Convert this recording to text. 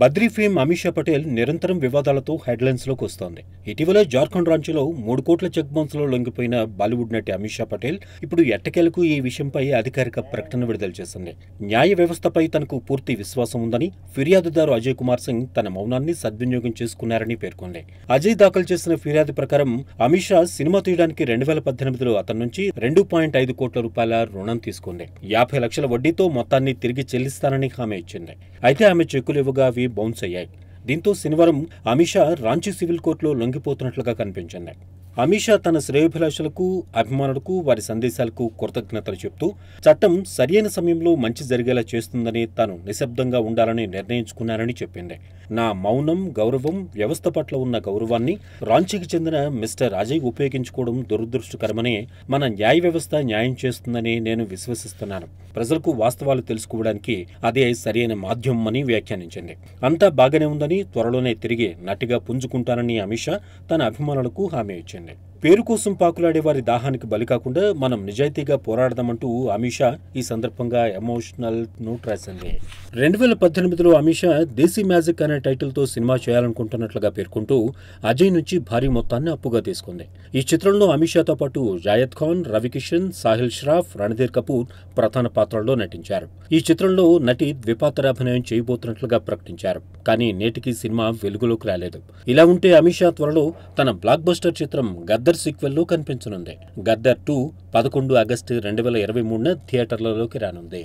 Badri fame Amisha Patel నిరంతరం వివాదాలతో హెడ్లైన్స్లోకి వస్తోంది ఇటీవల జార్ఖండ్ రాంచీలో మూడు కోట్ల చెక్ బౌన్స్లో లొంగిపోయిన బాలీవుడ్ నటి అమిషా పటేల్ ఇప్పుడు ఎట్టకేలకు ఈ విషయంపై అధికారిక ప్రకటన విడుదల చేసింది న్యాయ వ్యవస్థపై తనకు పూర్తి విశ్వాసం ఉందని ఫిర్యాదుదారు అజయ్ కుమార్ సింగ్ తన మౌనాన్ని సద్వినియోగం చేసుకున్నారని పేర్కొంది అజయ్ దాఖలు చేసిన ఫిర్యాదు ప్రకారం అమిషా సినిమా తీయడానికి రెండు వేల పద్దెనిమిదిలో అతని నుంచి రెండు పాయింట్ ఐదు కోట్ల రూపాయల రుణం తీసుకుంది యాభై లక్షల వడ్డీతో మొత్తాన్ని తిరిగి చెల్లిస్తానని హామీ ఇచ్చింది అయితే ఆమె చెక్కులు ఇవ్వగా అవి బౌన్స్ అయ్యాయి దీంతో శనివారం అమిషా రాంచీ సివిల్ కోర్టులో లొంగిపోతున్నట్లుగా కనిపించింది అమిషా తన శ్రేయోభిలాషులకు అభిమానులకు వారి సందేశాలకు కృతజ్ఞతలు చెబుతూ చట్టం సరియైన సమయంలో మంచి జరిగేలా చేస్తుందని తాను నిశ్శబ్దంగా ఉండాలని నిర్ణయించుకున్నానని చెప్పింది నా మౌనం గౌరవం వ్యవస్థ పట్ల ఉన్న గౌరవాన్ని రాంచీకి చెందిన మిస్టర్ రాజయ్ ఉపయోగించుకోవడం దురదృష్టకరమని మన న్యాయ వ్యవస్థ న్యాయం చేస్తుందని నేను విశ్వసిస్తున్నాను ప్రజలకు వాస్తవాలు తెలుసుకోవడానికి అదే సరియైన మాధ్యమని వ్యాఖ్యానించింది అంతా బాగానే ఉందని త్వరలోనే తిరిగి నటిగా పుంజుకుంటానని అమిషా తన అభిమానులకు హామీ ఇచ్చింది పేరు కోసం పాకులాడే వారి దాహానికి బలి కాకుండా మనం నిజాయితీగా పోరాడదామంటూ అమిత్ షా ఈ సందర్భంగా ఎమోషనల్ నోట్ రాసింది రెండు వేల పద్దెనిమిదిలో అమిత్ షా దేశీ మ్యాజిక్ అనే టైటిల్తో సినిమా చేయాలనుకుంటున్నట్లుగా పేర్కొంటూ అజయ్ నుంచి భారీ మొత్తాన్ని అప్పుగా తీసుకుంది ఈ చిత్రంలో అమిత్ షాతో పాటు జాయద్ ఖాన్ రవికిషన్ సాహిల్ ష్రాఫ్ రణధీర్ కపూర్ ప్రధాన పాత్రల్లో నటించారు ఈ చిత్రంలో నటి ద్విపాత్రాభినయం చేయబోతున్నట్లుగా ప్రకటించారు కానీ నేటికి సినిమా వెలుగులోకి రాలేదు ఇలా ఉంటే అమిత్ షా త్వరలో తన బ్లాక్ బస్టర్ చిత్రం గద్దర్ గద్దర్ సీక్వెల్లో కనిపించనుంది గద్దర్ టూ పదకొండు ఆగస్టు రెండు వేల ఇరవై మూడున థియేటర్లలోకి రానుంది